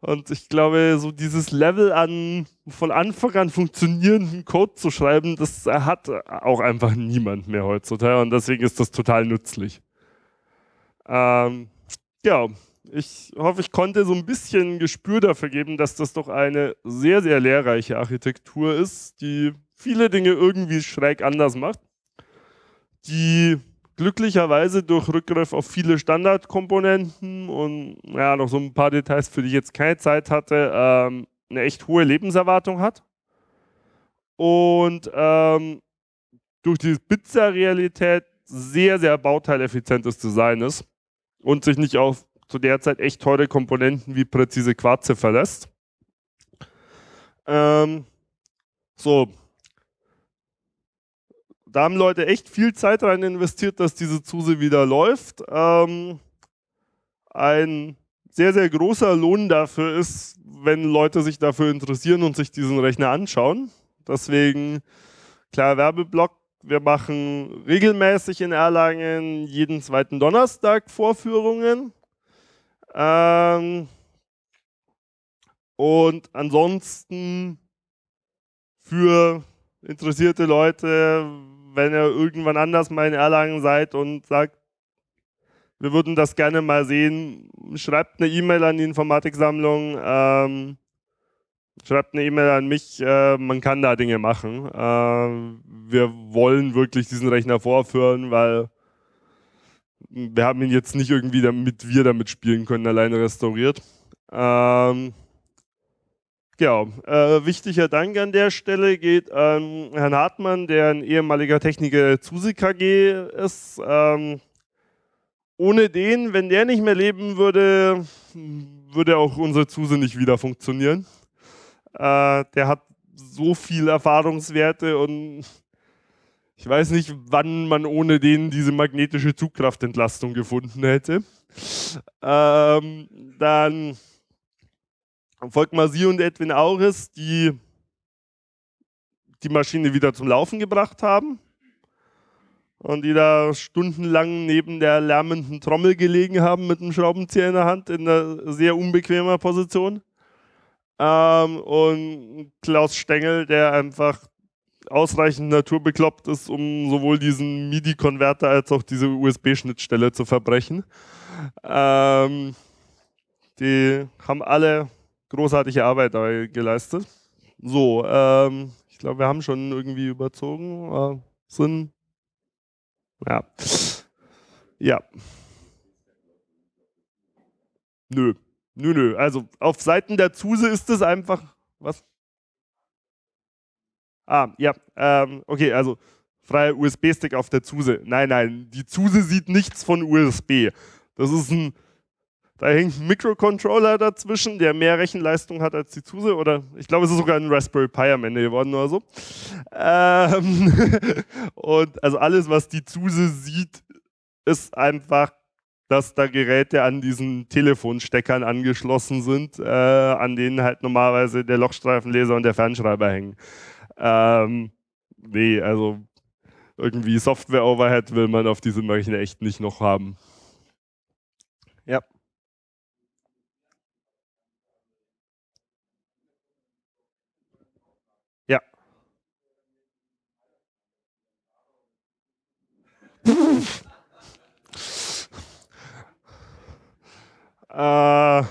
Und ich glaube, so dieses Level an von Anfang an funktionierenden Code zu schreiben, das hat auch einfach niemand mehr heutzutage und deswegen ist das total nützlich. Ähm, ja, ich hoffe, ich konnte so ein bisschen Gespür dafür geben, dass das doch eine sehr, sehr lehrreiche Architektur ist, die viele Dinge irgendwie schräg anders macht, die glücklicherweise durch Rückgriff auf viele Standardkomponenten und ja, noch so ein paar Details, für die ich jetzt keine Zeit hatte, ähm, eine echt hohe Lebenserwartung hat. Und ähm, durch die Pizza-Realität sehr, sehr bauteileffizientes Design ist und sich nicht auf zu der Zeit echt teure Komponenten wie präzise Quarze verlässt. Ähm, so, da haben Leute echt viel Zeit rein investiert, dass diese Zuse wieder läuft. Ähm, ein sehr, sehr großer Lohn dafür ist, wenn Leute sich dafür interessieren und sich diesen Rechner anschauen. Deswegen, klar, Werbeblock. Wir machen regelmäßig in Erlangen jeden zweiten Donnerstag Vorführungen. Ähm, und ansonsten für interessierte Leute, wenn ihr irgendwann anders mal in Erlangen seid und sagt, wir würden das gerne mal sehen, schreibt eine E-Mail an die Informatiksammlung, ähm, schreibt eine E-Mail an mich, äh, man kann da Dinge machen. Äh, wir wollen wirklich diesen Rechner vorführen, weil wir haben ihn jetzt nicht irgendwie damit wir damit spielen können, alleine restauriert. Ähm, Genau. Äh, wichtiger Dank an der Stelle geht an Herrn Hartmann, der ein ehemaliger Techniker Zuse KG ist. Ähm, ohne den, wenn der nicht mehr leben würde, würde auch unsere Zuse nicht wieder funktionieren. Äh, der hat so viel Erfahrungswerte und ich weiß nicht, wann man ohne den diese magnetische Zugkraftentlastung gefunden hätte. Ähm, dann Volkmar Sie und Edwin Auris, die die Maschine wieder zum Laufen gebracht haben und die da stundenlang neben der lärmenden Trommel gelegen haben mit einem Schraubenzieher in der Hand in einer sehr unbequemer Position. Ähm, und Klaus Stengel, der einfach ausreichend naturbekloppt ist, um sowohl diesen MIDI-Konverter als auch diese USB-Schnittstelle zu verbrechen. Ähm, die haben alle großartige Arbeit dabei geleistet. So, ähm, ich glaube, wir haben schon irgendwie überzogen. Äh, sind. Ja. Ja. Nö. Nö, nö. Also auf Seiten der Zuse ist es einfach. Was? Ah, ja. Ähm, okay, also freier USB-Stick auf der Zuse. Nein, nein, die Zuse sieht nichts von USB. Das ist ein da hängt ein Mikrocontroller dazwischen, der mehr Rechenleistung hat als die Zuse. Oder ich glaube, es ist sogar ein Raspberry Pi am Ende geworden oder so. Ähm und also alles, was die Zuse sieht, ist einfach, dass da Geräte an diesen Telefonsteckern angeschlossen sind, äh, an denen halt normalerweise der Lochstreifenleser und der Fernschreiber hängen. Ähm, nee, also irgendwie Software-Overhead will man auf diesem Rechner echt nicht noch haben. Ja. Äh,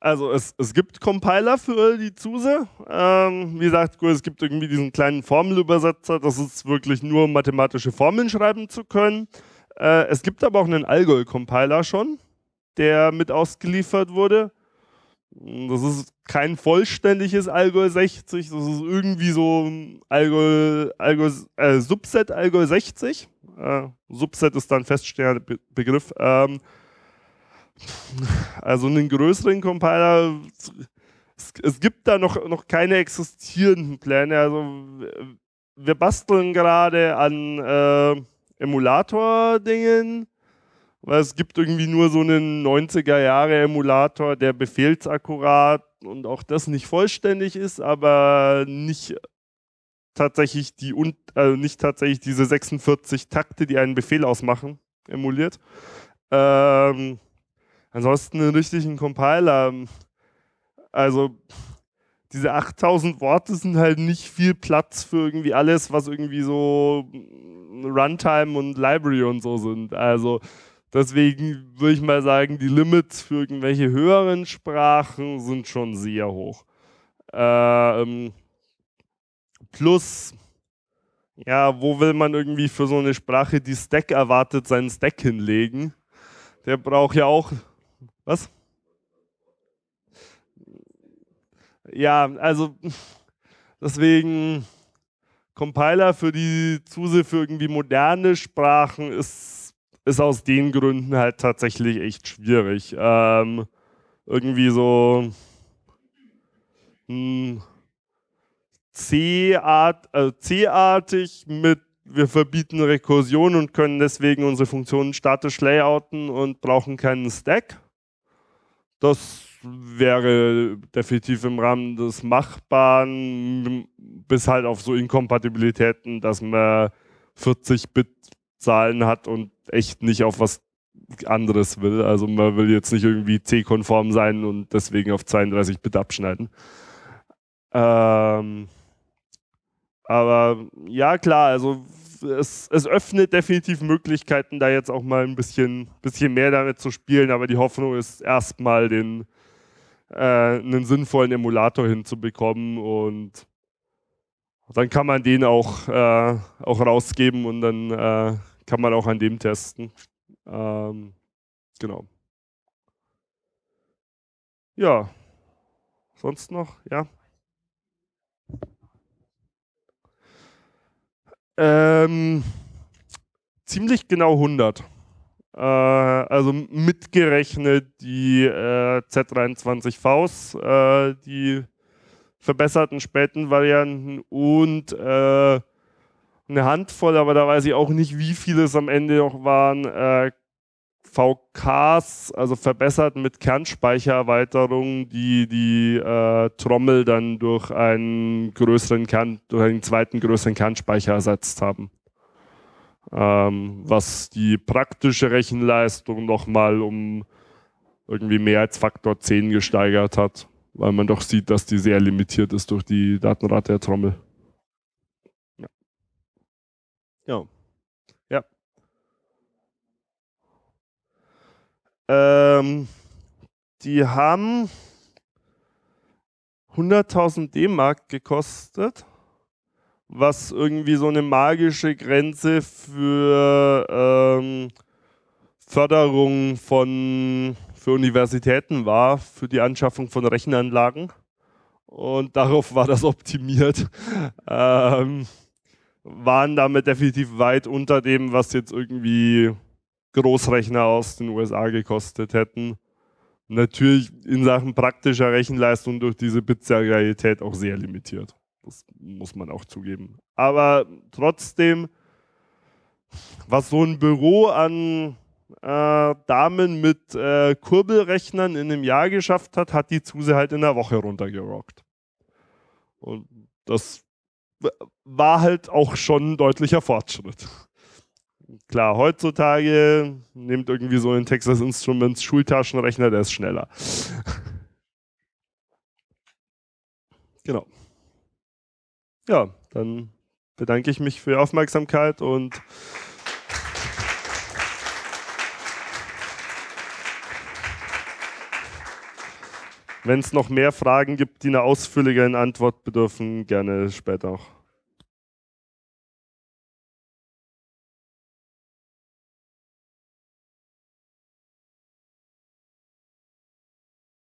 also es, es gibt Compiler für die Zuse. Ähm, wie gesagt, es gibt irgendwie diesen kleinen Formelübersetzer, das ist wirklich nur, um mathematische Formeln schreiben zu können. Äh, es gibt aber auch einen Algol-Compiler schon, der mit ausgeliefert wurde. Das ist kein vollständiges Algol 60, das ist irgendwie so ein Algol, Algol, äh, Subset Algol 60. Äh, Subset ist dann feststehender Be Begriff. Ähm, also einen größeren Compiler, es, es, gibt da noch, noch keine existierenden Pläne. Also wir basteln gerade an äh, Emulator-Dingen, weil es gibt irgendwie nur so einen 90er-Jahre-Emulator, der befehlsakkurat und auch das nicht vollständig ist, aber nicht tatsächlich die und also nicht tatsächlich diese 46 Takte, die einen Befehl ausmachen, emuliert. Ähm, ansonsten einen richtigen Compiler. Also diese 8000 Worte sind halt nicht viel Platz für irgendwie alles, was irgendwie so Runtime und Library und so sind. Also deswegen würde ich mal sagen, die Limits für irgendwelche höheren Sprachen sind schon sehr hoch. Ähm, Plus, ja, wo will man irgendwie für so eine Sprache, die Stack erwartet, seinen Stack hinlegen? Der braucht ja auch. Was? Ja, also deswegen Compiler für die Zuse für irgendwie moderne Sprachen ist, ist aus den Gründen halt tatsächlich echt schwierig. Ähm, irgendwie so. Mh, hm, C-art, also artig mit wir verbieten Rekursion und können deswegen unsere Funktionen statisch layouten und brauchen keinen Stack. Das wäre definitiv im Rahmen des Machbaren, bis halt auf so Inkompatibilitäten, dass man 40-Bit-Zahlen hat und echt nicht auf was anderes will. Also man will jetzt nicht irgendwie C-konform sein und deswegen auf 32-Bit abschneiden. Ähm aber ja, klar, also es, es, öffnet definitiv Möglichkeiten, da jetzt auch mal ein bisschen, bisschen mehr damit zu spielen, aber die Hoffnung ist erstmal äh, einen sinnvollen Emulator hinzubekommen und dann kann man den auch, äh, auch rausgeben und dann äh, kann man auch an dem testen. Ähm, genau. Ja. Sonst noch? Ja. Ähm, ziemlich genau 100. Äh, also mitgerechnet die äh, Z23Vs, äh, die verbesserten späten Varianten und äh, eine Handvoll, aber da weiß ich auch nicht, wie viele es am Ende noch waren, äh, VKs, also verbessert mit Kernspeichererweiterung, die die äh, Trommel dann durch einen größeren Kern, durch einen zweiten größeren Kernspeicher ersetzt haben. Ähm, was die praktische Rechenleistung nochmal um irgendwie mehr als Faktor 10 gesteigert hat, weil man doch sieht, dass die sehr limitiert ist durch die Datenrate der Trommel. Ja. ja. Ähm, die haben 100.000 D-Mark gekostet, was irgendwie so eine magische Grenze für ähm, Förderung von für Universitäten war, für die Anschaffung von Rechenanlagen. Und darauf war das optimiert. Ähm, waren damit definitiv weit unter dem, was jetzt irgendwie Großrechner aus den USA gekostet hätten. Natürlich in Sachen praktischer Rechenleistung durch diese Bitserialität auch sehr limitiert. Das muss man auch zugeben. Aber trotzdem, was so ein Büro an äh, Damen mit äh, Kurbelrechnern in einem Jahr geschafft hat, hat die Zuse halt in der Woche runtergerockt. Und das war halt auch schon ein deutlicher Fortschritt. Klar, heutzutage nimmt irgendwie so ein Texas Instruments Schultaschenrechner, der ist schneller. genau. Ja, dann bedanke ich mich für die Aufmerksamkeit und wenn es noch mehr Fragen gibt, die einer ausführligeren Antwort bedürfen, gerne später auch.